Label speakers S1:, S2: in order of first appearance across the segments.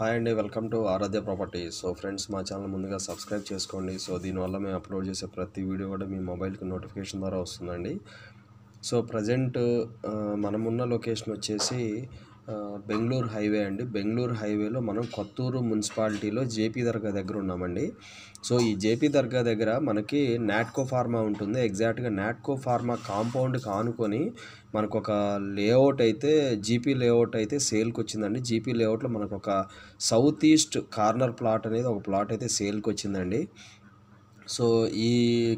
S1: hi అండి welcome to Aaradhya property so friends మా channel ముందుగా సబ్స్క్రైబ్ చేసుకోండి సో దీనివల్ల మేము అప్లోడ్ చేసే ప్రతి వీడియో కూడా మీ మొబైల్కి నోటిఫికేషన్ ద్వారా వస్తుందండి సో ప్రజెంట్ uh, మనమున్న లొకేషన్ వచ్చేసి బెంగళూరు హైవే అండి బెంగళూరు హైవేలో మనం కొత్తూరు మున్సిపాలిటీలో జేపీ దర్గా దగ్గర ఉన్నామండి సో ఈ జేపీ దర్గా దగ్గర మనకి నాట్కో ఫార్మా ఉంటుంది ఎగ్జాక్ట్గా నాట్కో ఫార్మా కాంపౌండ్ కానుకొని మనకు ఒక లేఅవుట్ అయితే జీపీ లేఅవుట్ అయితే సేల్కి వచ్చిందండి జీపీ లేఅవుట్లో మనకు ఒక సౌత్ ఈస్ట్ కార్నర్ ప్లాట్ అనేది ఒక ప్లాట్ అయితే సేల్కి వచ్చిందండి సో ఈ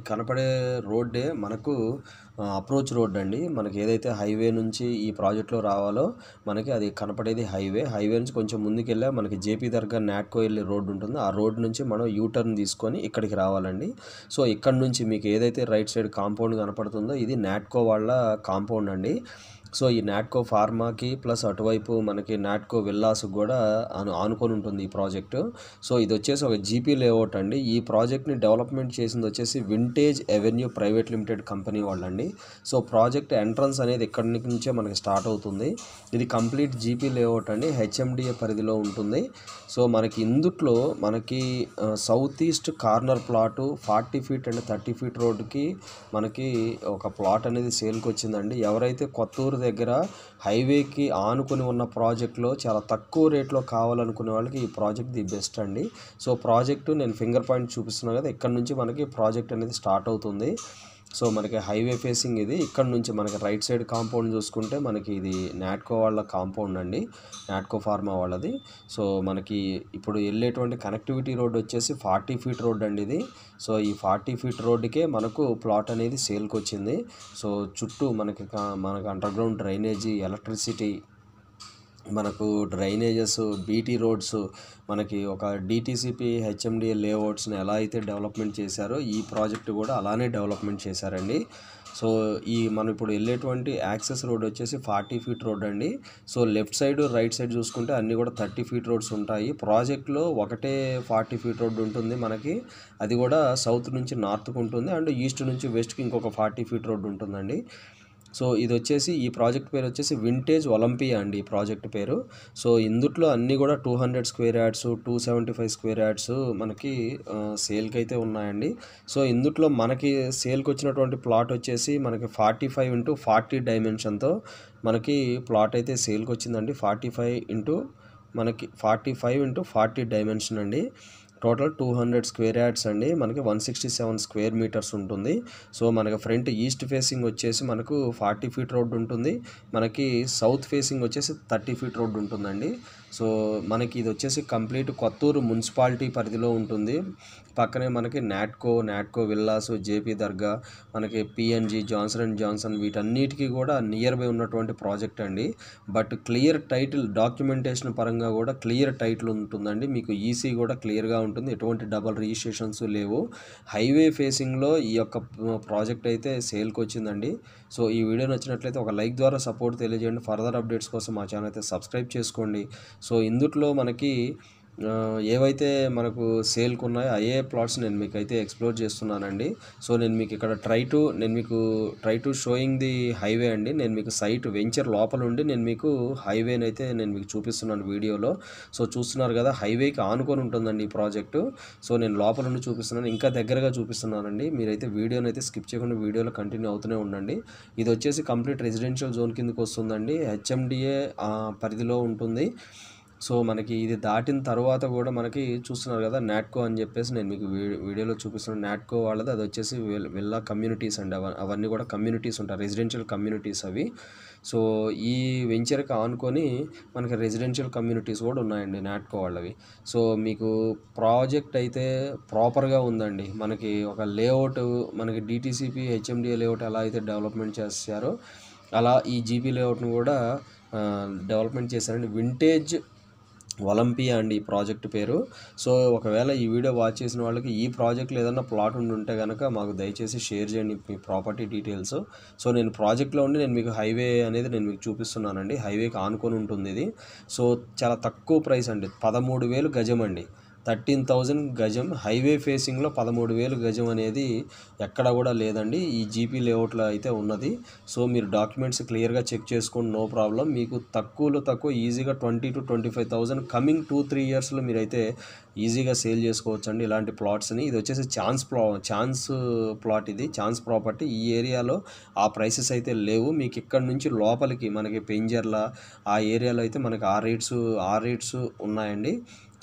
S1: కనపడే రోడ్డే మనకు అప్రోచ్ రోడ్ అండి మనకి ఏదైతే హైవే నుంచి ఈ ప్రాజెక్ట్లో రావాలో మనకి అది కనపడేది హైవే హైవే నుంచి కొంచెం ముందుకెళ్ళా మనకి జేపీ దర్గా నాట్కో వెళ్ళే రోడ్డు ఉంటుంది ఆ రోడ్డు నుంచి మనం యూటర్న్ తీసుకొని ఇక్కడికి రావాలండి సో ఇక్కడ నుంచి మీకు ఏదైతే రైట్ సైడ్ కాంపౌండ్ కనపడుతుందో ఇది నాట్కో వాళ్ళ కాంపౌండ్ అండి సో ఈ నాట్కో ఫార్మాకి ప్లస్ అటువైపు మనకి నాట్కో విల్లాస్ కూడా అను ఆనుకొని ఉంటుంది ఈ ప్రాజెక్టు సో ఇది వచ్చేసి ఒక జీపీ లేఅవుట్ అండి ఈ ప్రాజెక్ట్ని డెవలప్మెంట్ చేసింది వచ్చేసి vintage avenue private limited company వాళ్ళండి సో ప్రాజెక్ట్ ఎంట్రన్స్ అనేది ఇక్కడి నుంచే మనకి స్టార్ట్ అవుతుంది ఇది కంప్లీట్ జీపీ లేఅవుట్ అండి హెచ్ఎండిఏ పరిధిలో ఉంటుంది సో మనకి ఇందుట్లో మనకి south east corner plot forty feet and thirty feet రోడ్కి మనకి ఒక ప్లాట్ అనేది సేల్కి వచ్చిందండి ఎవరైతే కొత్తూరు దగ్గర హైవేకి ఆనుకొని ఉన్న ప్రాజెక్ట్లో చాలా తక్కువ రేట్లో కావాలనుకునే వాళ్ళకి ఈ ప్రాజెక్ట్ ది బెస్ట్ అండి సో ప్రాజెక్టు నేను ఫింగర్ పాయింట్ చూపిస్తున్నాను కదా ఇక్కడ నుంచి మనకి ప్రాజెక్ట్ అనేది స్టార్ట్ అవుతుంది సో మనకి హైవే ఫేసింగ్ ఇది ఇక్కడ నుంచి మనకి రైట్ సైడ్ కాంపౌండ్ చూసుకుంటే మనకి ఇది నాట్కో వాళ్ళ కాంపౌండ్ అండి నాట్కో ఫార్మా వాళ్ళది సో మనకి ఇప్పుడు వెళ్ళేటువంటి కనెక్టివిటీ రోడ్ వచ్చేసి ఫార్టీ ఫీట్ రోడ్ అండి ఇది సో ఈ ఫార్టీ ఫీట్ రోడ్డుకే మనకు ప్లాట్ అనేది సేల్కి వచ్చింది సో చుట్టూ మనకి మనకు అండర్గ్రౌండ్ డ్రైనేజీ ఎలక్ట్రిసిటీ మనకు డ్రైనేజెస్ బీటీ రోడ్స్ మనకి ఒక డీటీసీపీ హెచ్ఎండిఏ లేఅవుట్స్ని ఎలా అయితే డెవలప్మెంట్ చేశారో ఈ ప్రాజెక్ట్ కూడా అలానే డెవలప్మెంట్ చేశారండి సో ఈ మనం ఇప్పుడు వెళ్ళేటువంటి యాక్సెస్ రోడ్ వచ్చేసి ఫార్టీ ఫీట్ రోడ్ అండి so left side right side చూసుకుంటే అన్నీ కూడా థర్టీ ఫీట్ రోడ్స్ ఉంటాయి ప్రాజెక్ట్లో ఒకటే ఫార్టీ ఫీట్ రోడ్ ఉంటుంది మనకి అది కూడా సౌత్ నుంచి నార్త్కు ఉంటుంది అండ్ ఈస్ట్ నుంచి వెస్ట్కి ఇంకొక ఫార్టీ ఫీట్ రోడ్ ఉంటుందండి సో ఇది వచ్చేసి ఈ ప్రాజెక్ట్ పేరు వచ్చేసి వింటేజ్ ఒలంపియా అండి ఈ ప్రాజెక్ట్ పేరు సో ఇందుట్లో అన్నీ కూడా two hundred square yards two seventy five square yards మనకి సేల్కి అయితే ఉన్నాయండి సో ఇందుట్లో మనకి సేల్కి వచ్చినటువంటి ప్లాట్ వచ్చేసి మనకి ఫార్టీ ఫైవ్ ఇంటూ ఫార్టీ డైమెన్షన్తో మనకి ప్లాట్ అయితే సేల్కి వచ్చిందండి ఫార్టీ ఫైవ్ ఇంటూ మనకి forty five into forty dimension అండి total two hundred square yards అండి మనకి one sixty seven square metres ఉంటుంది సో మనకి ఫ్రంట్ ఈస్ట్ ఫేసింగ్ వచ్చేసి మనకు ఫార్టీ ఫీట్ రోడ్ ఉంటుంది మనకి సౌత్ ఫేసింగ్ వచ్చేసి థర్టీ ఫీట్ రోడ్ ఉంటుందండి సో మనకి ఇది వచ్చేసి కంప్లీట్ కొత్తూరు మున్సిపాలిటీ పరిధిలో ఉంటుంది పక్కనే మనకి నాట్కో నాట్కో విల్లాస్ జేపీ దర్గా మనకి పిఎన్జి జాన్సన్ అండ్ జాన్సన్ వీటన్నిటికీ కూడా నియర్ బై ఉన్నటువంటి ప్రాజెక్ట్ అండి బట్ క్లియర్ టైటిల్ డాక్యుమెంటేషన్ పరంగా కూడా క్లియర్ టైటిల్ ఉంటుందండి మీకు ఈసీ కూడా క్లియర్గా ఉంటుంది ఎటువంటి డబల్ రిజిస్ట్రేషన్స్ లేవు హైవే ఫేసింగ్లో ఈ యొక్క ప్రాజెక్ట్ అయితే సేల్కి వచ్చిందండి సో ఈ వీడియో నచ్చినట్లయితే ఒక లైక్ ద్వారా సపోర్ట్ తెలియజేయండి ఫర్దర్ అప్డేట్స్ కోసం మా ఛానల్ అయితే సబ్స్క్రైబ్ చేసుకోండి సో ఇందుట్లో మనకి ఏవైతే మనకు సేల్కు ఉన్నాయో అయ్యే ప్లాట్స్ నేను మీకు అయితే ఎక్స్ప్లోర్ చేస్తున్నానండి సో నేను మీకు ఇక్కడ ట్రై టు నేను మీకు try to showing the highway అండి నేను మీకు సైట్ వెంచర్ లోపల ఉండి నేను మీకు హైవేని అయితే నేను మీకు చూపిస్తున్నాను వీడియోలో సో చూస్తున్నారు కదా హైవేకి ఆనుకొని ఉంటుందండి ఈ ప్రాజెక్టు సో నేను లోపల నుండి చూపిస్తున్నాను ఇంకా దగ్గరగా చూపిస్తున్నానండి మీరైతే వీడియోని అయితే స్కిప్ చేయకుండా వీడియోలో కంటిన్యూ అవుతూనే ఉండండి ఇది వచ్చేసి కంప్లీట్ రెసిడెన్షియల్ జోన్ కిందకు వస్తుందండి హెచ్ఎండిఏ పరిధిలో ఉంటుంది సో మనకి ఇది దాటిన తర్వాత కూడా మనకి చూస్తున్నారు కదా నాట్కో అని చెప్పేసి నేను మీకు వీడియోలో చూపిస్తున్నాను నాట్కో వాళ్ళది అది వచ్చేసి విల్లా కమ్యూనిటీస్ అండి అవన్నీ కూడా కమ్యూనిటీస్ ఉంటాయి రెసిడెన్షియల్ కమ్యూనిటీస్ అవి సో ఈ వెంచర్కి ఆనుకొని మనకి రెసిడెన్షియల్ కమ్యూనిటీస్ కూడా ఉన్నాయండి నాట్కో వాళ్ళవి సో మీకు ప్రాజెక్ట్ అయితే ప్రాపర్గా ఉందండి మనకి ఒక లేఅవుట్ మనకి డిటీసీపీ హెచ్ఎండిఏ లేఅవుట్ ఎలా అయితే డెవలప్మెంట్ చేస్తారో అలా ఈ జీపీ లేఅవుట్ను కూడా డెవలప్మెంట్ చేశారండి వింటేజ్ ఒలంపియా అండి ఈ ప్రాజెక్ట్ పేరు సో ఒకవేళ ఈ వీడియో వాచ్ చేసిన వాళ్ళకి ఈ ప్రాజెక్ట్లో ఏదైనా ప్లాట్ ఉండి ఉంటే కనుక మాకు దయచేసి షేర్ చేయండి మీ ప్రాపర్టీ డీటెయిల్స్ సో నేను ప్రాజెక్ట్లో ఉండి నేను మీకు హైవే అనేది నేను మీకు చూపిస్తున్నానండి హైవేకి ఆనుకొని ఉంటుంది ఇది సో చాలా తక్కువ ప్రైస్ అండి పదమూడు వేలు గజం అండి థర్టీన్ థౌజండ్ గజం హైవే ఫేసింగ్లో పదమూడు వేలు గజం అనేది ఎక్కడ కూడా లేదండి ఈ జీపీ లేఅవుట్లో అయితే ఉన్నది సో మీరు డాక్యుమెంట్స్ క్లియర్గా చెక్ చేసుకోండి నో ప్రాబ్లం మీకు తక్కువలో తక్కువ ఈజీగా twenty two twenty five thousand coming two three ఇయర్స్లో మీరైతే ఈజీగా సేల్ చేసుకోవచ్చండి ఇలాంటి ప్లాట్స్ని ఇది వచ్చేసి ఛాన్స్ ప్లా ఛాన్స్ ప్లాట్ ఇది ఛాన్స్ ప్రాపర్టీ ఈ ఏరియాలో ఆ ప్రైసెస్ అయితే లేవు మీకు ఇక్కడ నుంచి లోపలికి మనకి పెంజర్ల ఆ ఏరియాలో అయితే మనకి ఆ రేట్స్ ఆ రేట్స్ ఉన్నాయండి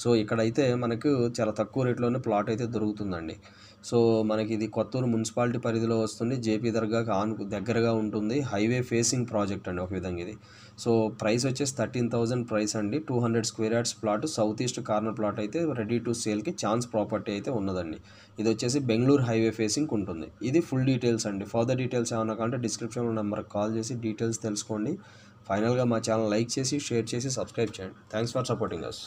S1: సో ఇక్కడైతే మనకు చాలా తక్కువ రేట్లోనే ప్లాట్ అయితే దొరుకుతుందండి సో మనకి ఇది కొత్తూరు మున్సిపాలిటీ పరిధిలో వస్తుంది జేపీ దర్గాకి ఆన్ దగ్గరగా ఉంటుంది హైవే ఫేసింగ్ ప్రాజెక్ట్ అండి ఒక విధంగా ఇది సో ప్రైస్ వచ్చేసి థర్టీన్ థౌజండ్ ప్రైస్ అండి two hundred square yards plot south east corner plot అయితే రెడీ టు సేల్కి ఛాన్స్ ప్రాపర్టీ అయితే ఉన్నదండి ఇది వచ్చేసి బెంగళూరు హైవే ఫేసింగ్ ఉంటుంది ఇది ఫుల్ డీటెయిల్స్ అండి ఫర్దర్ డీటెయిల్స్ ఏమన్నా కంటే డిస్క్రిప్షన్లో నెంబర్కి కాల్ చేసి డీటెయిల్స్ తెలుసుకోండి ఫైనల్గా మా ఛానల్ లైక్ చేసి షేర్ చేసి సబ్స్క్రైబ్ చేయండి థ్యాంక్స్ ఫర్ సపోర్టింగ్ అస్